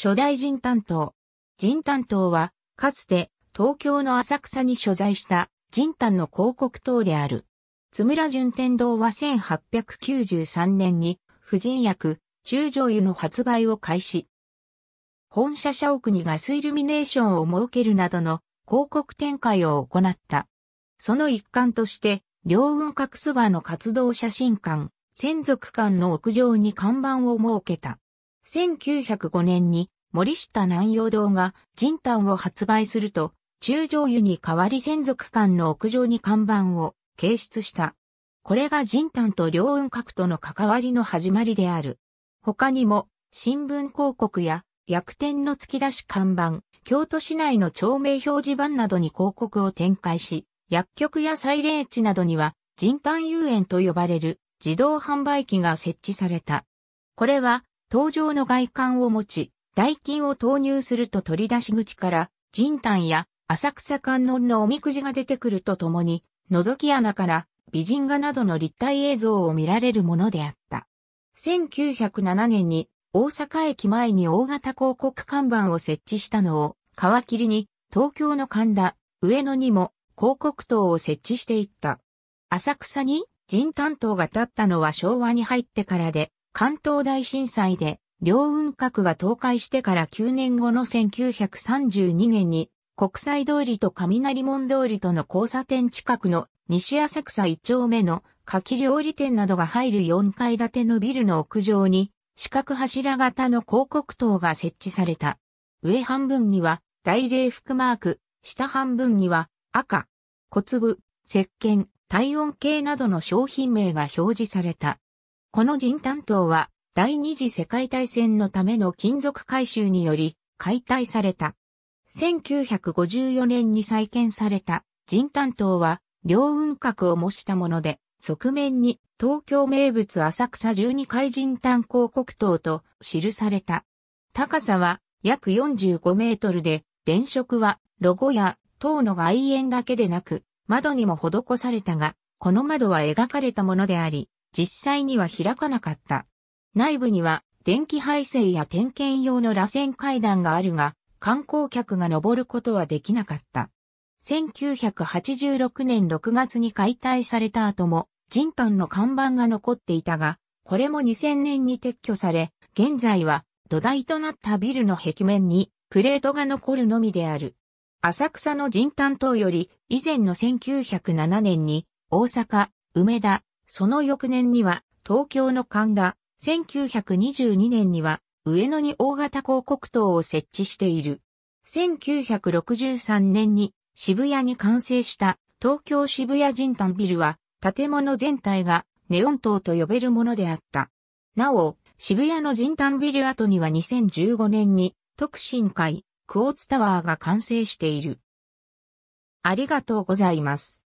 初代人担当。人担当は、かつて東京の浅草に所在した人担の広告塔である。津村順天堂は1893年に、婦人薬、中上油の発売を開始。本社社屋にガスイルミネーションを設けるなどの広告展開を行った。その一環として、両運各そばの活動写真館、専属館の屋上に看板を設けた。1905年に森下南洋堂が人丹を発売すると、中上湯に代わり専属館の屋上に看板を掲出した。これが人丹と両運閣との関わりの始まりである。他にも、新聞広告や、薬店の突き出し看板、京都市内の町名表示板などに広告を展開し、薬局やサイレー地などには、人丹遊園と呼ばれる自動販売機が設置された。これは、登場の外観を持ち、代金を投入すると取り出し口から、人丹や浅草観音のおみくじが出てくるとともに、覗き穴から美人画などの立体映像を見られるものであった。1907年に大阪駅前に大型広告看板を設置したのを皮切りに東京の神田、上野にも広告塔を設置していった。浅草に人丹塔が建ったのは昭和に入ってからで、関東大震災で両雲閣が倒壊してから9年後の1932年に国際通りと雷門通りとの交差点近くの西浅草1丁目の柿料理店などが入る4階建てのビルの屋上に四角柱型の広告塔が設置された。上半分には大礼服マーク、下半分には赤、小粒、石鹸、体温計などの商品名が表示された。この人担当は、第二次世界大戦のための金属回収により、解体された。1954年に再建された、人担当は、両雲閣を模したもので、側面に東京名物浅草十二海人炭広告塔と記された。高さは約45メートルで、電飾はロゴや塔の外縁だけでなく、窓にも施されたが、この窓は描かれたものであり、実際には開かなかった。内部には電気配線や点検用の螺旋階段があるが、観光客が登ることはできなかった。1986年6月に解体された後も、人丹の看板が残っていたが、これも2000年に撤去され、現在は土台となったビルの壁面にプレートが残るのみである。浅草の人丹等より以前の1907年に大阪、梅田、その翌年には、東京の神田、1922年には、上野に大型広告塔を設置している。1963年に渋谷に完成した東京渋谷人丹ビルは建物全体がネオン塔と呼べるものであった。なお、渋谷の人丹ビル跡には2015年に特進会クォーツタワーが完成している。ありがとうございます。